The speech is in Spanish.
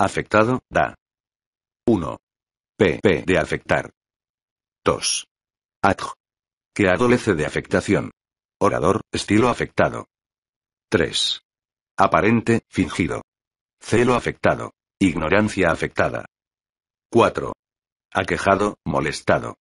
Afectado, da. 1. PP de afectar. 2. Adj. Que adolece de afectación. Orador, estilo afectado. 3. Aparente, fingido. Celo afectado. Ignorancia afectada. 4. Aquejado, molestado.